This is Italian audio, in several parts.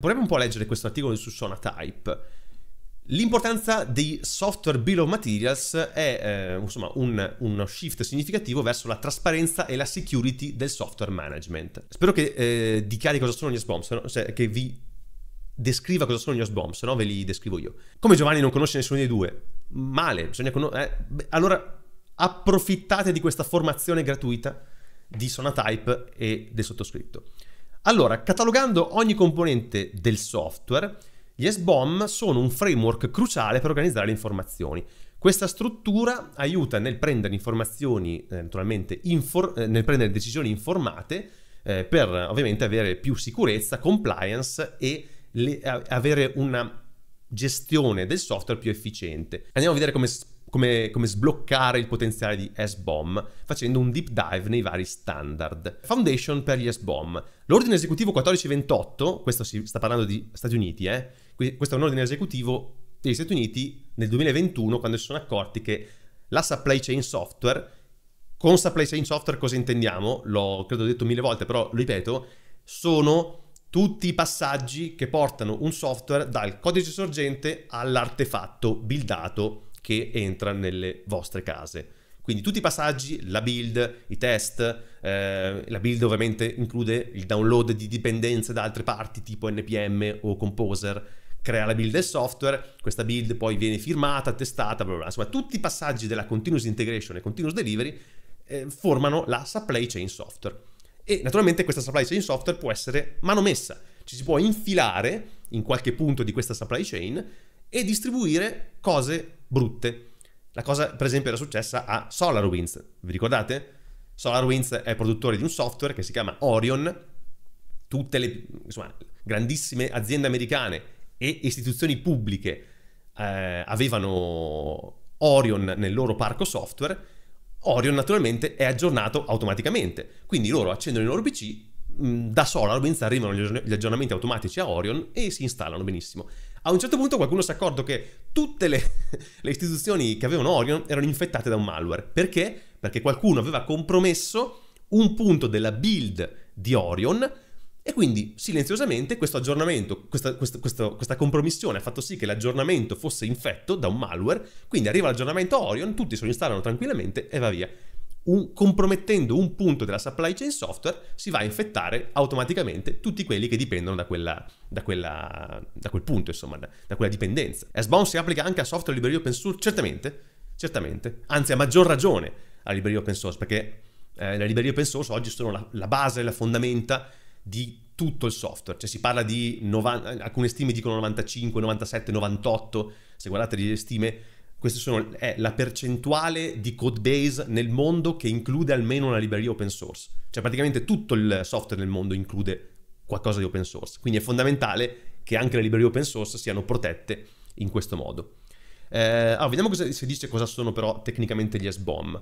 Proviamo un po' a leggere questo articolo su Sonatype. L'importanza dei software bill of materials è eh, insomma un, uno shift significativo verso la trasparenza e la security del software management. Spero che eh, dichiari cosa sono gli SBOMs, no? cioè, che vi descriva cosa sono gli SBOMs, se no ve li descrivo io. Come Giovanni non conosce nessuno dei due, male, bisogna conoscere... Eh, allora approfittate di questa formazione gratuita di Sonatype e del sottoscritto. Allora, catalogando ogni componente del software, gli SBOM sono un framework cruciale per organizzare le informazioni. Questa struttura aiuta nel prendere informazioni, eh, naturalmente, infor- eh, nel prendere decisioni informate eh, per ovviamente avere più sicurezza, compliance e le, avere una gestione del software più efficiente. Andiamo a vedere come come, come, sbloccare il potenziale di SBOM facendo un deep dive nei vari standard. Foundation per gli SBOM. L'ordine esecutivo 1428, questo si sta parlando di Stati Uniti, eh? questo è un ordine esecutivo degli Stati Uniti nel 2021 quando si sono accorti che la supply chain software, con supply chain software cosa intendiamo? L'ho credo detto mille volte, però lo ripeto, sono tutti i passaggi che portano un software dal codice sorgente all'artefatto buildato che entra nelle vostre case. Quindi tutti i passaggi, la build, i test, eh, la build ovviamente include il download di dipendenze da altre parti tipo NPM o Composer, crea la build del software, questa build poi viene firmata, testata, bla bla. insomma tutti i passaggi della continuous integration e continuous delivery eh, formano la supply chain software. E naturalmente questa supply chain software può essere manomessa, ci si può infilare in qualche punto di questa supply chain e distribuire cose brutte. La cosa, per esempio, era successa a SolarWinds, vi ricordate? SolarWinds è produttore di un software che si chiama Orion. Tutte le insomma, grandissime aziende americane e istituzioni pubbliche eh, avevano Orion nel loro parco software. Orion naturalmente è aggiornato automaticamente, quindi loro accendono i loro PC, mm, da SolarWinds arrivano gli aggiornamenti automatici a Orion e si installano benissimo. A un certo punto qualcuno si è accorto che tutte le, le istituzioni che avevano Orion erano infettate da un malware. Perché? Perché qualcuno aveva compromesso un punto della build di Orion e quindi silenziosamente questo aggiornamento, questa, questa, questa, questa, compromissione ha fatto sì che l'aggiornamento fosse infetto da un malware, quindi arriva l'aggiornamento Orion, tutti se lo installano tranquillamente e va via un, compromettendo un punto della supply chain software, si va a infettare automaticamente tutti quelli che dipendono da, quella, da, quella, da quel punto, insomma, da, da quella dipendenza. SBOM si applica anche a software librerie open source? Certamente, certamente. Anzi, a maggior ragione a librerie open source, perché eh, le librerie open source oggi sono la, la base, la fondamenta di tutto il software, cioè si parla di 90, alcune stime dicono 95, 97, 98, se guardate le stime questa è la percentuale di code base nel mondo che include almeno una libreria open source. Cioè praticamente tutto il software nel mondo include qualcosa di open source. Quindi è fondamentale che anche le librerie open source siano protette in questo modo. Eh, allora, vediamo cosa si dice cosa sono però tecnicamente gli SBOM.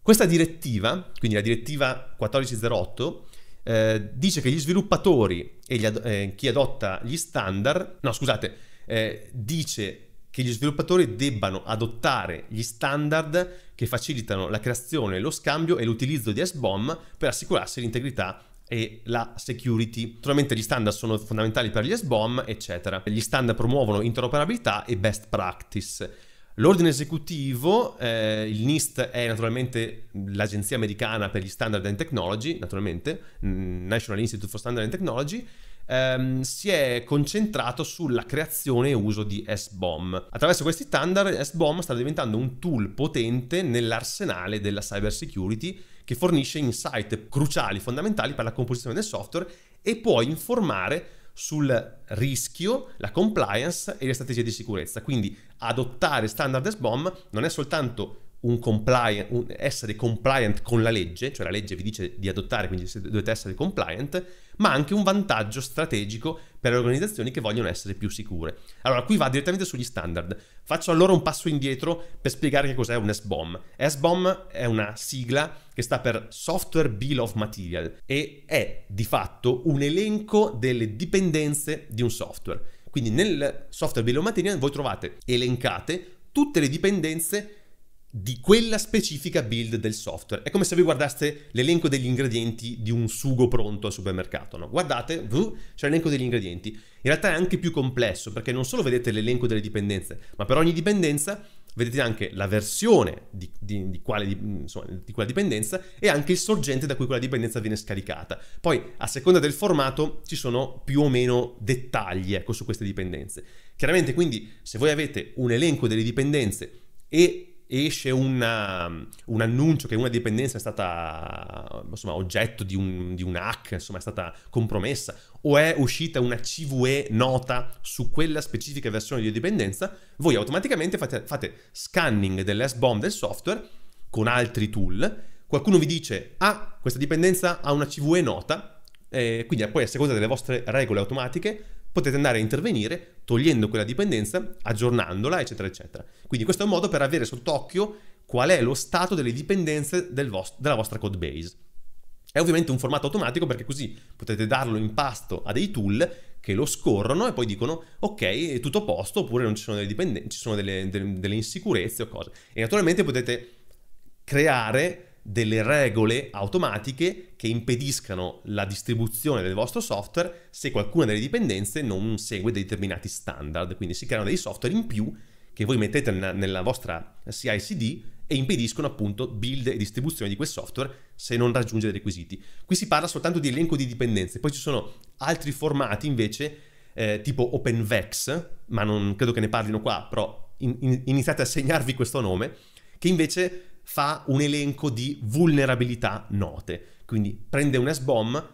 Questa direttiva, quindi la direttiva 1408, eh, dice che gli sviluppatori e gli ad eh, chi adotta gli standard, no scusate, eh, dice che gli sviluppatori debbano adottare gli standard che facilitano la creazione, lo scambio e l'utilizzo di SBOM per assicurarsi l'integrità e la security. Naturalmente gli standard sono fondamentali per gli SBOM, eccetera. Gli standard promuovono interoperabilità e best practice. L'ordine esecutivo, eh, il NIST è naturalmente l'agenzia americana per gli standard and technology, naturalmente, National Institute for Standard and Technology, ehm, si è concentrato sulla creazione e uso di SBOM. Attraverso questi standard SBOM sta diventando un tool potente nell'arsenale della cyber security che fornisce insight cruciali, fondamentali per la composizione del software e può informare sul rischio, la compliance e le strategie di sicurezza. Quindi adottare standard SBOM non è soltanto un compliant, un essere compliant con la legge, cioè la legge vi dice di adottare, quindi dovete essere compliant, ma anche un vantaggio strategico per le organizzazioni che vogliono essere più sicure. Allora, qui va direttamente sugli standard. Faccio allora un passo indietro per spiegare che cos'è un SBOM. SBOM è una sigla che sta per Software Bill of Material e è di fatto un elenco delle dipendenze di un software. Quindi nel software Bill of Material voi trovate elencate tutte le dipendenze di quella specifica build del software. È come se voi guardaste l'elenco degli ingredienti di un sugo pronto al supermercato, no? Guardate, c'è l'elenco degli ingredienti. In realtà è anche più complesso perché non solo vedete l'elenco delle dipendenze, ma per ogni dipendenza vedete anche la versione di, di, di, quale, insomma, di, quella dipendenza e anche il sorgente da cui quella dipendenza viene scaricata. Poi, a seconda del formato, ci sono più o meno dettagli ecco, su queste dipendenze. Chiaramente, quindi, se voi avete un elenco delle dipendenze e esce una, um, un annuncio che una dipendenza è stata insomma, oggetto di un, di un hack, insomma, è stata compromessa, o è uscita una CVE nota su quella specifica versione di dipendenza, voi automaticamente fate, fate scanning dell'SBOM del software con altri tool. Qualcuno vi dice, ah, questa dipendenza ha una CVE nota, eh, quindi poi a seconda delle vostre regole automatiche potete andare a intervenire togliendo quella dipendenza, aggiornandola, eccetera, eccetera. Quindi questo è un modo per avere sott'occhio qual è lo stato delle dipendenze del vostro, della vostra code base. È ovviamente un formato automatico perché così potete darlo in pasto a dei tool che lo scorrono e poi dicono ok è tutto a posto oppure non ci sono delle dipendenze, ci sono delle, delle, delle insicurezze o cose. E naturalmente potete creare delle regole automatiche che impediscano la distribuzione del vostro software se qualcuna delle dipendenze non segue determinati standard. Quindi si creano dei software in più che voi mettete nella, vostra CI/CD e impediscono appunto build e distribuzione di quel software se non raggiunge i requisiti. Qui si parla soltanto di elenco di dipendenze, poi ci sono altri formati invece eh, tipo OpenVex, ma non credo che ne parlino qua, però in, in, iniziate a segnarvi questo nome, che invece fa un elenco di vulnerabilità note. Quindi prende un SBOM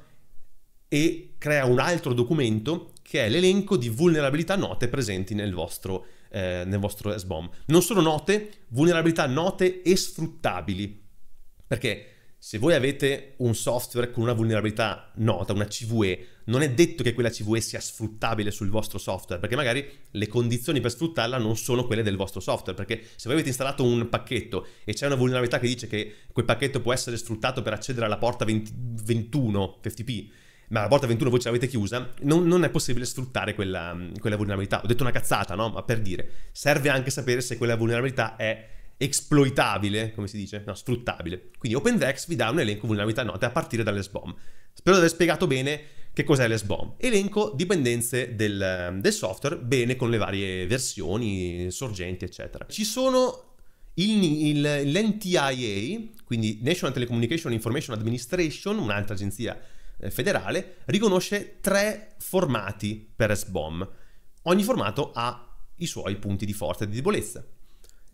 e crea un altro documento che è l'elenco di vulnerabilità note presenti nel vostro, eh, nel vostro SBOM. Non solo note, vulnerabilità note e sfruttabili. Perché se voi avete un software con una vulnerabilità nota, una CVE, non è detto che quella CVE sia sfruttabile sul vostro software, perché magari le condizioni per sfruttarla non sono quelle del vostro software, perché se voi avete installato un pacchetto e c'è una vulnerabilità che dice che quel pacchetto può essere sfruttato per accedere alla porta 20, 21 FTP, ma la porta 21 voi ce l'avete chiusa, non, non è possibile sfruttare quella, quella, vulnerabilità. Ho detto una cazzata, no? Ma per dire, serve anche sapere se quella vulnerabilità è exploitabile, come si dice? No, sfruttabile. Quindi OpenVex vi dà un elenco vulnerabilità note a partire dalle SBOM. Spero di aver spiegato bene che cos'è l'SBOM? Elenco dipendenze del, ehm, del software, bene con le varie versioni, sorgenti, eccetera. Ci sono il, il, l'NTIA, quindi National Telecommunication Information Administration, un'altra agenzia eh, federale, riconosce tre formati per SBOM. Ogni formato ha i suoi punti di forza e di debolezza.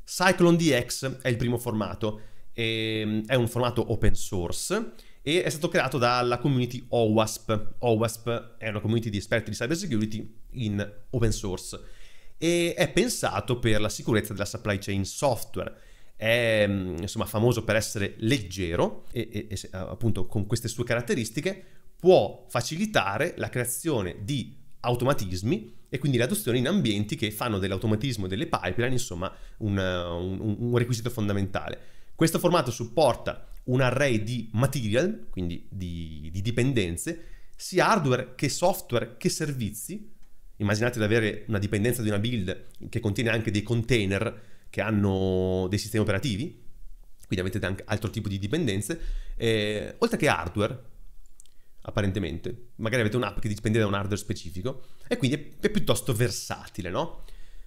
Cyclone DX è il primo formato, ehm, è un formato open source e è stato creato dalla community OWASP. OWASP è una community di esperti di cybersecurity in open source e è pensato per la sicurezza della supply chain software. È mm, insomma famoso per essere leggero e, e, e appunto con queste sue caratteristiche può facilitare la creazione di automatismi e quindi l'adozione in ambienti che fanno dell'automatismo e delle pipeline insomma un, un, un requisito fondamentale. Questo formato supporta un array di material, quindi di, di dipendenze, sia hardware che software che servizi. Immaginate di avere una dipendenza di una build che contiene anche dei container che hanno dei sistemi operativi, quindi avete anche altro tipo di dipendenze, eh, oltre che hardware, apparentemente. Magari avete un'app che dipende da un hardware specifico e quindi è, piuttosto versatile, no?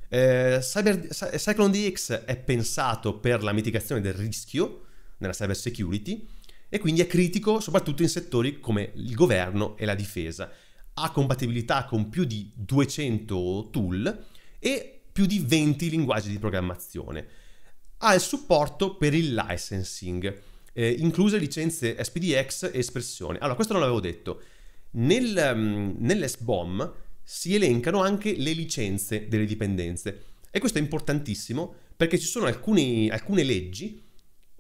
Eh, Cyber, Cyclone DX è pensato per la mitigazione del rischio, nella cyber security e quindi è critico soprattutto in settori come il governo e la difesa. Ha compatibilità con più di 200 tool e più di 20 linguaggi di programmazione. Ha il supporto per il licensing, eh, incluse licenze SPDX e espressione. Allora, questo non l'avevo detto. Nel, um, mm, Nell'SBOM si elencano anche le licenze delle dipendenze e questo è importantissimo perché ci sono alcune, alcune leggi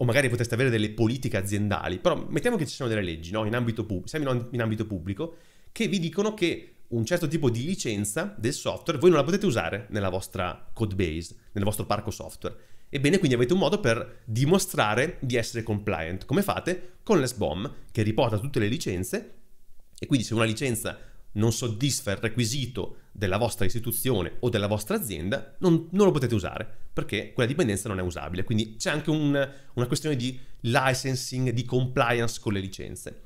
o magari potreste avere delle politiche aziendali, però mettiamo che ci siano delle leggi no? in, ambito pub- in ambito pubblico che vi dicono che un certo tipo di licenza del software voi non la potete usare nella vostra code base, nel vostro parco software. Ebbene, quindi avete un modo per dimostrare di essere compliant. Come fate? Con l'SBOM che riporta tutte le licenze e quindi se una licenza non soddisfa il requisito della vostra istituzione o della vostra azienda, non, non lo potete usare perché quella dipendenza non è usabile. Quindi c'è anche un, una questione di licensing, di compliance con le licenze.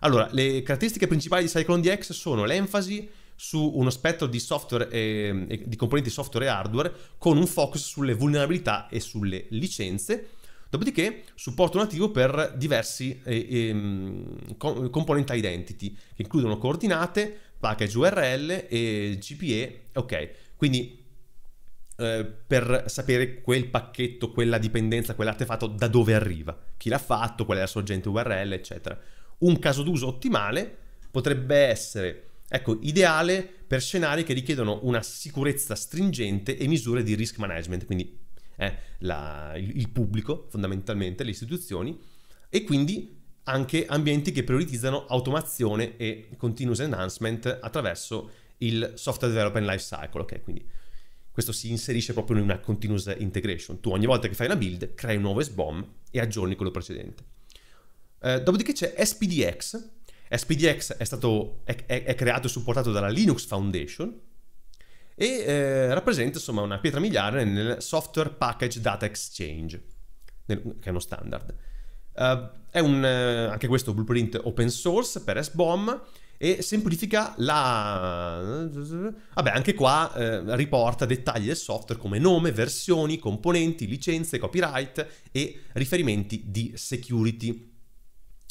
Allora, le caratteristiche principali di Cyclone DX sono l'enfasi su uno spettro di, software ehm, e, di componenti software e hardware con un focus sulle vulnerabilità e sulle licenze. Dopodiché supporto nativo per diversi eh, eh, component identity che includono coordinate, package URL e GPE, ok. Quindi eh, per sapere quel pacchetto, quella dipendenza, quell'artefatto da dove arriva, chi l'ha fatto, qual è la sorgente URL, eccetera. Un caso d'uso ottimale potrebbe essere, ecco, ideale per scenari che richiedono una sicurezza stringente e misure di risk management, quindi eh, la, il, il pubblico fondamentalmente, le istituzioni, e quindi anche ambienti che prioritizzano automazione e continuous enhancement attraverso il software development lifecycle, ok? Quindi questo si inserisce proprio in una continuous integration. Tu ogni volta che fai una build crei un nuovo SBOM e aggiorni quello precedente. Eh, dopodiché c'è SPDX. SPDX è stato è, è creato e supportato dalla Linux Foundation e eh, rappresenta insomma una pietra miliare nel software package data exchange, nel, che è uno standard. Eh, è un, eh, anche questo blueprint open source per SBOM e semplifica la... Vabbè, anche qua eh, riporta dettagli del software come nome, versioni, componenti, licenze, copyright e riferimenti di security.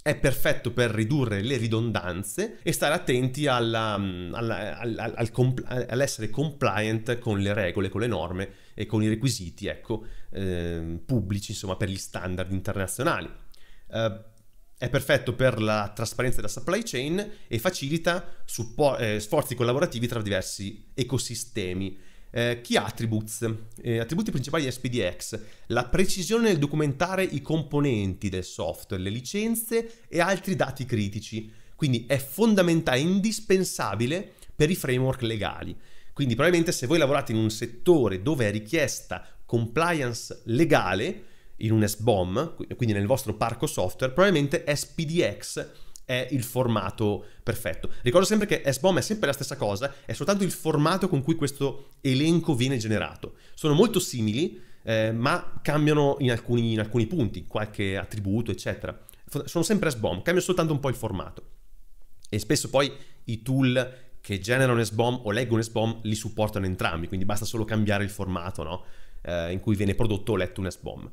È perfetto per ridurre le ridondanze e stare attenti alla, mm, alla, alla, al compl- all'essere compliant con le regole, con le norme e con i requisiti ecco, eh, pubblici, insomma, per gli standard internazionali. Eh, è perfetto per la trasparenza della supply chain e facilita suppo- eh, sforzi collaborativi tra diversi ecosistemi. Eh, key attributes, eh, attributi principali di SPDX, la precisione nel documentare i componenti del software, le licenze e altri dati critici. Quindi è fondamentale, indispensabile per i framework legali. Quindi probabilmente se voi lavorate in un settore dove è richiesta compliance legale, in un SBOM, quindi nel vostro parco software, probabilmente SPDX è il formato perfetto. Ricordo sempre che SBOM è sempre la stessa cosa, è soltanto il formato con cui questo elenco viene generato. Sono molto simili, eh, ma cambiano in alcuni, in alcuni punti, qualche attributo, eccetera. Sono sempre SBOM, cambia soltanto un po' il formato. E spesso poi i tool che generano SBOM o leggono SBOM li supportano entrambi, quindi basta solo cambiare il formato no? eh, in cui viene prodotto o letto un SBOM.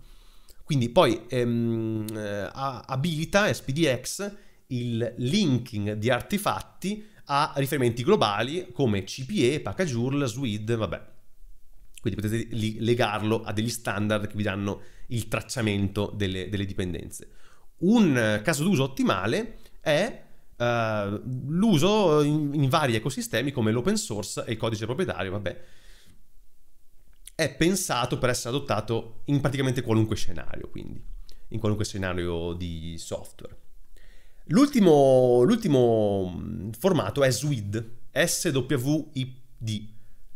Quindi poi ehm, eh, abilita SPDX il linking di artefatti a riferimenti globali come CPE, PackageURL, SWID, vabbè. Quindi potete li- legarlo a degli standard che vi danno il tracciamento delle, delle dipendenze. Un caso d'uso ottimale è eh, l'uso in, in vari ecosistemi come l'open source e il codice proprietario, vabbè, è pensato per essere adottato in praticamente qualunque scenario, quindi in qualunque scenario di software. L'ultimo, l'ultimo formato è SWID, SWID,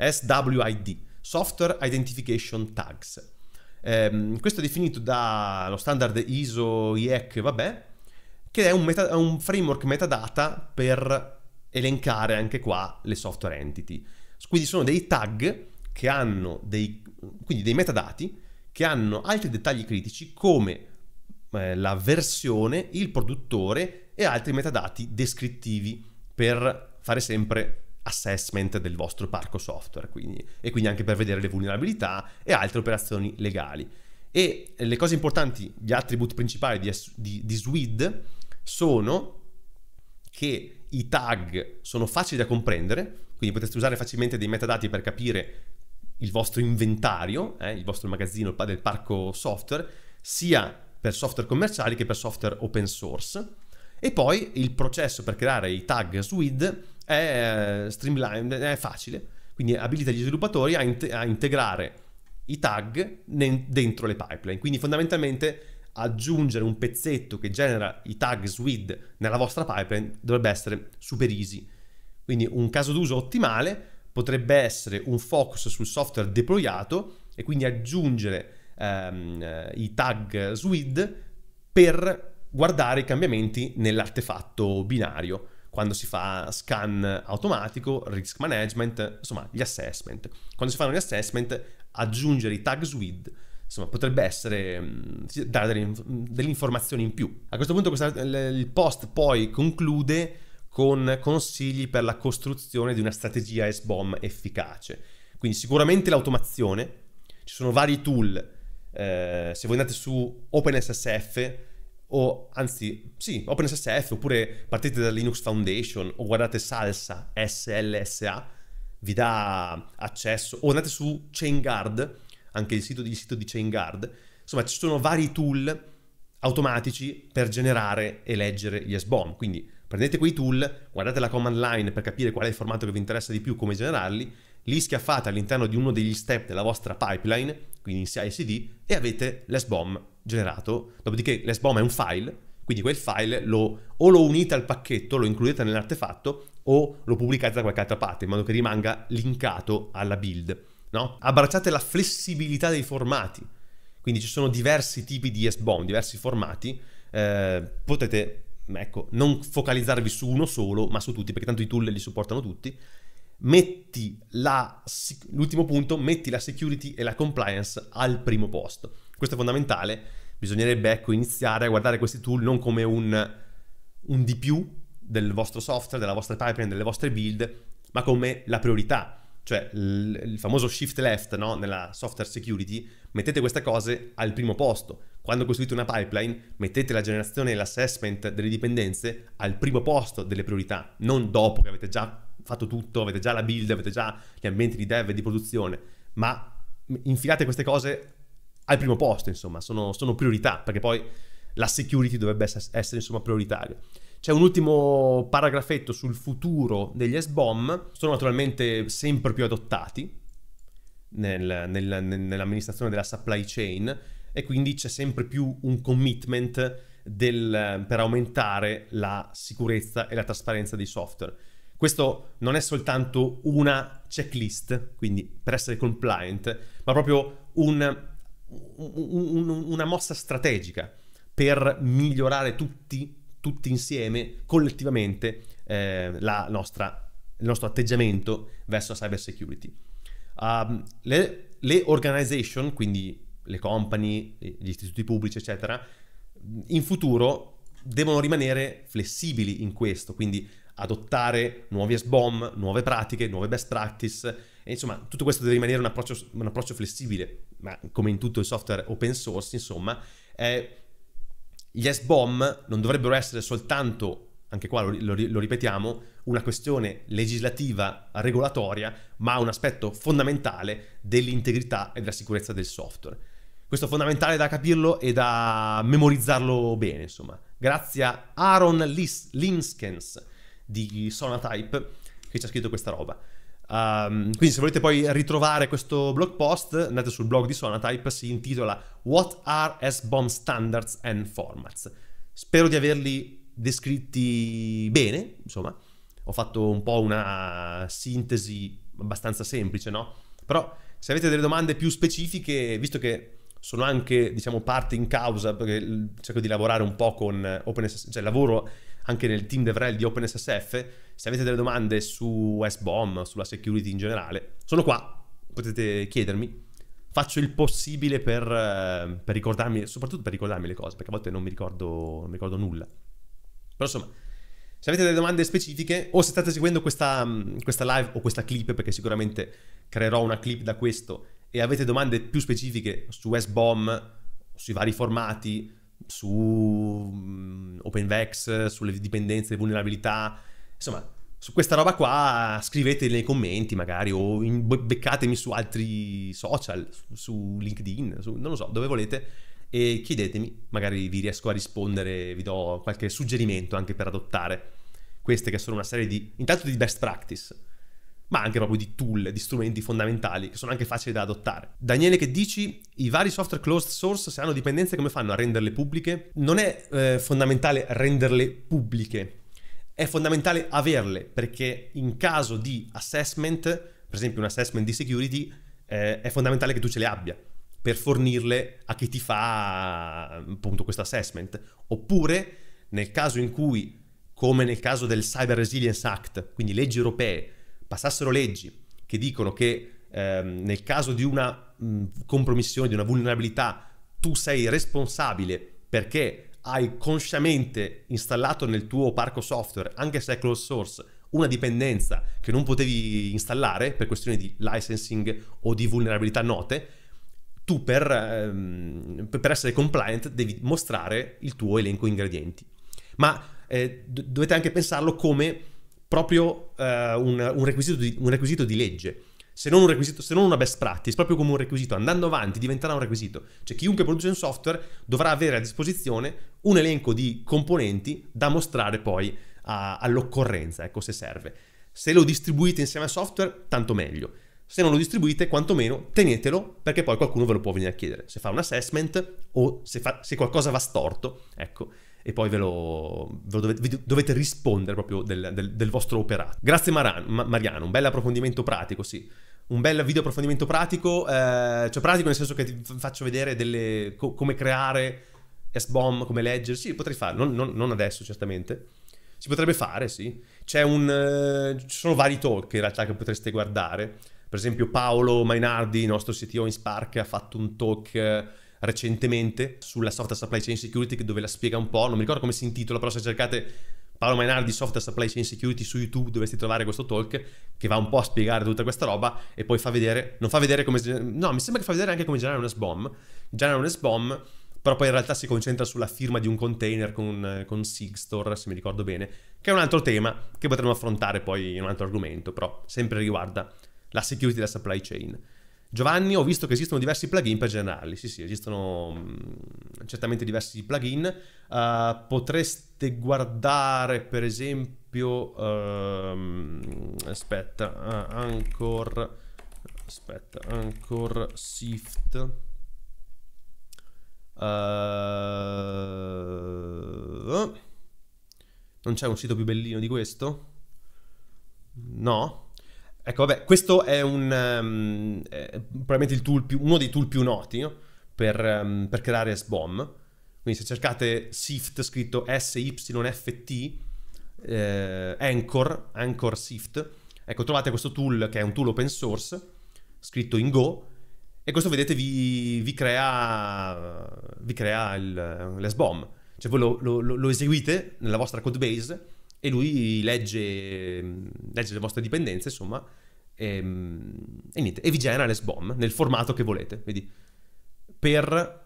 SWID, Software Identification Tags. Eh, questo è definito dallo standard ISO, IEC, vabbè, che è un, meta, un framework metadata per elencare anche qua le software entity. Quindi sono dei tag che hanno dei, quindi dei metadati che hanno altri dettagli critici come eh, la versione, il produttore e altri metadati descrittivi per fare sempre assessment del vostro parco software quindi, e quindi anche per vedere le vulnerabilità e altre operazioni legali. E le cose importanti, gli attributi principali di, di, di SWID sono che i tag sono facili da comprendere, quindi potete usare facilmente dei metadati per capire il vostro inventario, eh, il vostro magazzino del parco software, sia per software commerciali che per software open source. E poi il processo per creare i tag SWID è eh, streamlined, è facile, quindi abilita gli sviluppatori a, in- a integrare i tag ne- dentro le pipeline. Quindi fondamentalmente aggiungere un pezzetto che genera i tag SWID nella vostra pipeline dovrebbe essere super easy. Quindi un caso d'uso ottimale potrebbe essere un focus sul software deployato e quindi aggiungere ehm, eh, i tag SWID per guardare i cambiamenti nell'artefatto binario quando si fa scan automatico, risk management, insomma gli assessment. Quando si fanno gli assessment aggiungere i tag SWID insomma, potrebbe essere mm, dare delle, delle, informazioni in più. A questo punto questa, il post poi conclude con consigli per la costruzione di una strategia SBOM efficace. Quindi sicuramente l'automazione, ci sono vari tool, eh, se voi andate su OpenSSF o anzi sì, OpenSSF oppure partite da Linux Foundation o guardate Salsa SLSA, vi dà accesso, o andate su ChainGuard, anche il sito, il sito di ChainGuard, insomma ci sono vari tool automatici per generare e leggere gli SBOM, quindi Prendete quei tool, guardate la command line per capire qual è il formato che vi interessa di più, come generarli, li schiaffate all'interno di uno degli step della vostra pipeline, quindi in CI/CD, e avete l'SBOM generato. Dopodiché l'SBOM è un file, quindi quel file lo, o lo unite al pacchetto, lo includete nell'artefatto, o lo pubblicate da qualche altra parte, in modo che rimanga linkato alla build. No? Abbracciate la flessibilità dei formati, quindi ci sono diversi tipi di SBOM, diversi formati, eh, potete ecco, non focalizzarvi su uno solo, ma su tutti, perché tanto i tool li supportano tutti. Metti la, l'ultimo punto, metti la security e la compliance al primo posto. Questo è fondamentale, bisognerebbe ecco, iniziare a guardare questi tool non come un, un di più del vostro software, della vostra pipeline, delle vostre build, ma come la priorità cioè il, il famoso shift left no? nella software security, mettete queste cose al primo posto. Quando costruite una pipeline, mettete la generazione e l'assessment delle dipendenze al primo posto delle priorità, non dopo che avete già fatto tutto, avete già la build, avete già gli ambienti di dev e di produzione, ma infilate queste cose al primo posto, insomma, sono, sono priorità, perché poi la security dovrebbe essere, essere insomma prioritaria. C'è un ultimo paragrafetto sul futuro degli SBOM, sono naturalmente sempre più adottati nel, nel, nell'amministrazione della supply chain e quindi c'è sempre più un commitment del, per aumentare la sicurezza e la trasparenza dei software. Questo non è soltanto una checklist, quindi per essere compliant, ma proprio un, un, un, una mossa strategica per migliorare tutti tutti insieme, collettivamente, eh, nostra, il nostro atteggiamento verso la cyber security. Um, le, le organization, quindi le company, eh, gli istituti pubblici, eccetera, in futuro devono rimanere flessibili in questo, quindi adottare nuovi SBOM, nuove pratiche, nuove best practice, e insomma tutto questo deve rimanere un approccio, un approccio flessibile, ma come in tutto il software open source, insomma, eh, gli S-bomb non dovrebbero essere soltanto, anche qua lo, lo, lo ripetiamo, una questione legislativa, regolatoria, ma un aspetto fondamentale dell'integrità e della sicurezza del software. Questo è fondamentale da capirlo e da memorizzarlo bene, insomma. Grazie a Aaron Linskens di Sonatype che ci ha scritto questa roba. Um, quindi se volete poi ritrovare questo blog post andate sul blog di Sonatype, si intitola What are S-Bomb Standards and Formats? Spero di averli descritti bene, insomma, ho fatto un po' una sintesi abbastanza semplice, no? Però se avete delle domande più specifiche, visto che sono anche, diciamo, parte in causa, perché cerco di lavorare un po' con OpenSSL, cioè lavoro anche nel team DevRel di OpenSSF. Se avete delle domande su SBOM, sulla security in generale, sono qua, potete chiedermi. Faccio il possibile per, eh, per ricordarmi, soprattutto per ricordarmi le cose, perché a volte non mi ricordo, non mi ricordo nulla. Però insomma, se avete delle domande specifiche o se state seguendo questa, mm, questa, live o questa clip, perché sicuramente creerò una clip da questo, e avete domande più specifiche su SBOM, sui vari formati, su mm, OpenVex, sulle dipendenze, vulnerabilità, insomma, su questa roba qua scrivete nei commenti magari o in, beccatemi su altri social, su, su LinkedIn, su, non lo so, dove volete e chiedetemi, magari vi riesco a rispondere, vi do qualche suggerimento anche per adottare queste che sono una serie di, intanto di best practice ma anche proprio di tool, di strumenti fondamentali che sono anche facili da adottare. Daniele che dici, i vari software closed source se hanno dipendenze come fanno a renderle pubbliche? Non è eh, fondamentale renderle pubbliche, è fondamentale averle perché in caso di assessment, per esempio un assessment di security, eh, è fondamentale che tu ce le abbia per fornirle a chi ti fa appunto questo assessment. Oppure nel caso in cui, come nel caso del Cyber Resilience Act, quindi leggi europee, passassero leggi che dicono che ehm, nel caso di una mh, compromissione, di una vulnerabilità, tu sei responsabile perché hai consciamente installato nel tuo parco software, anche se è closed source, una dipendenza che non potevi installare per questioni di licensing o di vulnerabilità note, tu per, ehm, per essere compliant devi mostrare il tuo elenco ingredienti. Ma eh, dovete anche pensarlo come proprio eh, un, un, requisito di, un, requisito di, legge. Se non, un se non una best practice, proprio come un requisito, andando avanti diventerà un requisito. Cioè chiunque produce un software dovrà avere a disposizione un elenco di componenti da mostrare poi a, all'occorrenza, ecco se serve. Se lo distribuite insieme al software, tanto meglio. Se non lo distribuite, quantomeno tenetelo perché poi qualcuno ve lo può venire a chiedere. Se fa un assessment o se, fa, se qualcosa va storto, ecco, e poi ve lo, ve lo dovete, dovete, rispondere proprio del, del, del vostro operato. Grazie Maran, Ma, Mariano, un bel approfondimento pratico, sì. Un bel video approfondimento pratico, eh, cioè pratico nel senso che ti faccio vedere delle, co- come creare S-bomb, come leggere, sì, potrei farlo, non, non, non adesso certamente. Si potrebbe fare, sì. C'è un, eh, ci sono vari talk in realtà che potreste guardare. Per esempio Paolo Mainardi, nostro CTO in Spark, ha fatto un talk eh, recentemente sulla software supply chain security dove la spiega un po', non mi ricordo come si intitola, però se cercate Paolo Mainardi Software Supply Chain Security su YouTube dovresti trovare questo talk che va un po' a spiegare tutta questa roba e poi fa vedere, non fa vedere come, no mi sembra che fa vedere anche come generare un S-bomb, generare un S-bomb però poi in realtà si concentra sulla firma di un container con, con Sigstore, se mi ricordo bene, che è un altro tema che potremmo affrontare poi in un altro argomento, però sempre riguarda la security della supply chain. Giovanni, ho visto che esistono diversi plugin per generarli. Sì, sì, esistono mm, certamente diversi plugin. Uh, potreste guardare, per esempio, uh, aspetta, uh, Anchor, aspetta, Anchor Sift. Eh, oh, non c'è un sito più bellino di questo? No? Ecco, vabbè, questo è un um, ehm, è eh, probabilmente il tool più, uno dei tool più noti no? per, um, per, creare SBOM. Quindi se cercate SIFT scritto SYFT, eh, Anchor, Anchor SIFT, ecco, trovate questo tool che è un tool open source scritto in Go e questo vedete vi, vi crea, vi crea eh, l'SBOM. Cioè voi lo, lo, lo eseguite nella vostra codebase e lui legge, mm, legge le vostre dipendenze, insomma, e, ehm, e niente, e vi genera le SBOM nel formato che volete, vedi? Per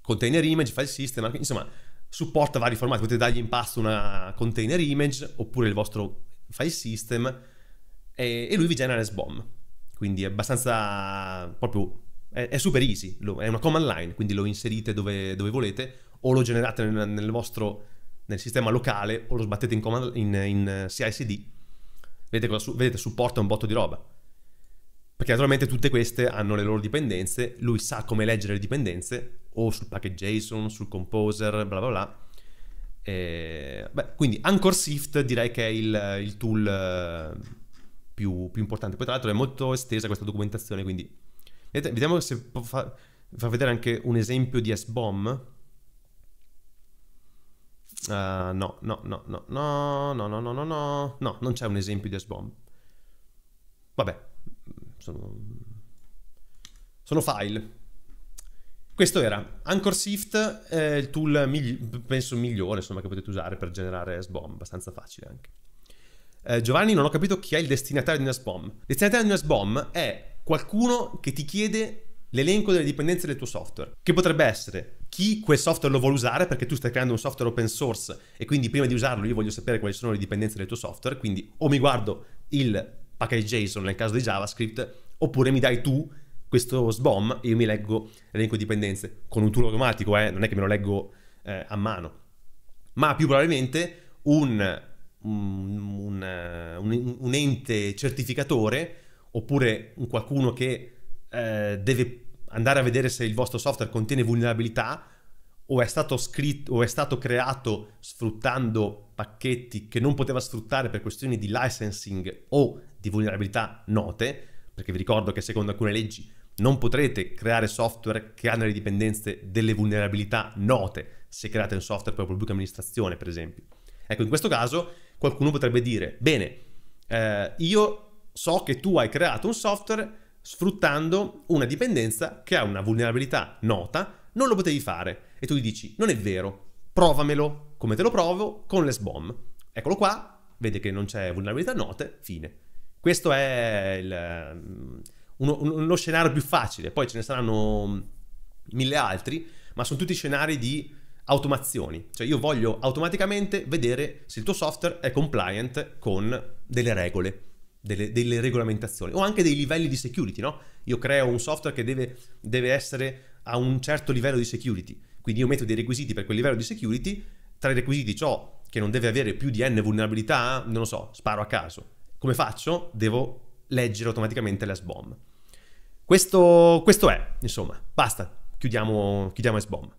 container image, file system, insomma, supporta vari formati, potete dargli in pasto una container image oppure il vostro file system e, e lui vi genera SBOM. Quindi è abbastanza proprio è, è, super easy, è una command line, quindi lo inserite dove, dove volete o lo generate nel, nel vostro nel sistema locale o lo sbattete in, comand- in, in eh, CICD, vedete, cosa su- vedete supporta un botto di roba. Perché naturalmente tutte queste hanno le loro dipendenze, lui sa come leggere le dipendenze, o sul package JSON, sul composer, bla bla bla. E, beh, quindi AnchorSwift direi che è il, il tool eh, più, più, importante. Poi tra l'altro è molto estesa questa documentazione, quindi... Vedete, vediamo se può fa- far vedere anche un esempio di SBOM. Eh, no, no, no, no, no, no, no, no, no, no, no, non c'è un esempio di S-bomb. Vabbè, sono, sono file. Questo era Anchor Shift, eh, il tool migli- penso migliore insomma, che potete usare per generare S-bomb, abbastanza facile anche. Eh, Giovanni, non ho capito chi è il destinatario di un S-bomb. Il destinatario di un S-bomb è qualcuno che ti chiede l'elenco delle dipendenze del tuo software, che potrebbe essere chi quel software lo vuole usare perché tu stai creando un software open source e quindi prima di usarlo io voglio sapere quali sono le dipendenze del tuo software, quindi o mi guardo il package JSON nel caso di JavaScript oppure mi dai tu questo SBOM e io mi leggo l'elenco di dipendenze con un tool automatico, eh? non è che me lo leggo eh, a mano, ma più probabilmente un, un, un, un ente certificatore oppure un qualcuno che eh, deve andare a vedere se il vostro software contiene vulnerabilità o è stato scritto o è stato creato sfruttando pacchetti che non poteva sfruttare per questioni di licensing o di vulnerabilità note, perché vi ricordo che secondo alcune leggi non potrete creare software che ha nelle dipendenze delle vulnerabilità note se create un software per la pubblica amministrazione, per esempio. Ecco, in questo caso qualcuno potrebbe dire, bene, eh, io so che tu hai creato un software sfruttando una dipendenza che ha una vulnerabilità nota, non lo potevi fare. E tu gli dici, non è vero, provamelo, come te lo provo, con l'esbom. Eccolo qua, vede che non c'è vulnerabilità note, fine. Questo è il, mm, uno, uno scenario più facile, poi ce ne saranno mille altri, ma sono tutti scenari di automazioni, cioè io voglio automaticamente vedere se il tuo software è compliant con delle regole delle, delle, regolamentazioni o anche dei livelli di security, no? Io creo un software che deve, deve essere a un certo livello di security, quindi io metto dei requisiti per quel livello di security, tra i requisiti ciò che non deve avere più di n vulnerabilità, non lo so, sparo a caso. Come faccio? Devo leggere automaticamente l'SBOM. Questo, questo è, insomma, basta, chiudiamo, chiudiamo SBOM.